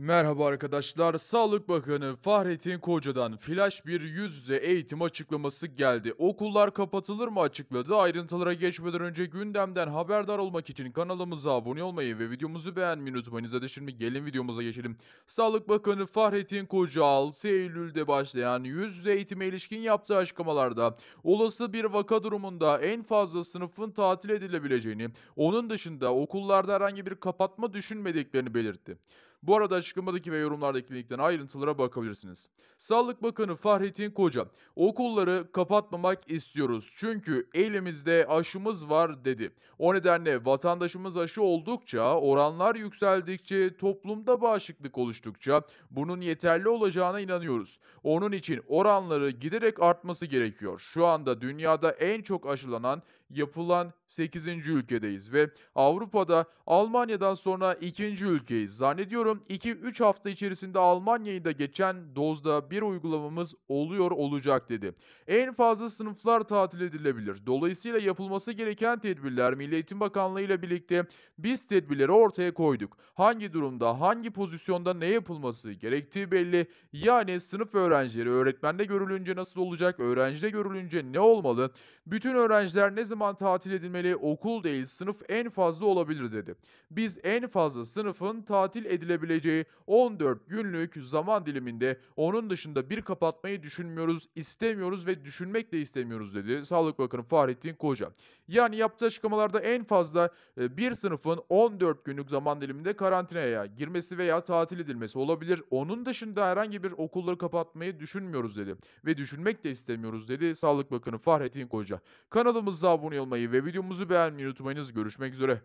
Merhaba arkadaşlar, Sağlık Bakanı Fahrettin Koca'dan flash bir yüz yüze eğitim açıklaması geldi. Okullar kapatılır mı açıkladı. Ayrıntılara geçmeden önce gündemden haberdar olmak için kanalımıza abone olmayı ve videomuzu beğenmeyi unutmayınız. Hadi şimdi gelin videomuza geçelim. Sağlık Bakanı Fahrettin Koca 6 Eylül'de başlayan yüz yüze eğitime ilişkin yaptığı açıklamalarda olası bir vaka durumunda en fazla sınıfın tatil edilebileceğini, onun dışında okullarda herhangi bir kapatma düşünmediklerini belirtti. Bu arada açıklamadaki ve yorumlardaki linkten ayrıntılara bakabilirsiniz. Sağlık Bakanı Fahrettin Koca, okulları kapatmamak istiyoruz çünkü elimizde aşımız var dedi. O nedenle vatandaşımız aşı oldukça, oranlar yükseldikçe, toplumda bağışıklık oluştukça bunun yeterli olacağına inanıyoruz. Onun için oranları giderek artması gerekiyor. Şu anda dünyada en çok aşılanan yapılan 8. ülkedeyiz ve Avrupa'da Almanya'dan sonra 2. ülkeyiz. Zannediyorum düşünüyorum 2-3 hafta içerisinde Almanya'yı da geçen dozda bir uygulamamız oluyor olacak dedi. En fazla sınıflar tatil edilebilir. Dolayısıyla yapılması gereken tedbirler Milli Eğitim Bakanlığı ile birlikte biz tedbirleri ortaya koyduk. Hangi durumda, hangi pozisyonda ne yapılması gerektiği belli. Yani sınıf öğrencileri öğretmende görülünce nasıl olacak, öğrencide görülünce ne olmalı? Bütün öğrenciler ne zaman tatil edilmeli? Okul değil, sınıf en fazla olabilir dedi. Biz en fazla sınıfın tatil edilebilir sürebileceği 14 günlük zaman diliminde onun dışında bir kapatmayı düşünmüyoruz, istemiyoruz ve düşünmek de istemiyoruz dedi Sağlık Bakanı Fahrettin Koca. Yani yaptığı açıklamalarda en fazla e, bir sınıfın 14 günlük zaman diliminde karantinaya girmesi veya tatil edilmesi olabilir. Onun dışında herhangi bir okulları kapatmayı düşünmüyoruz dedi ve düşünmek de istemiyoruz dedi Sağlık Bakanı Fahrettin Koca. Kanalımıza abone olmayı ve videomuzu beğenmeyi unutmayınız. Görüşmek üzere.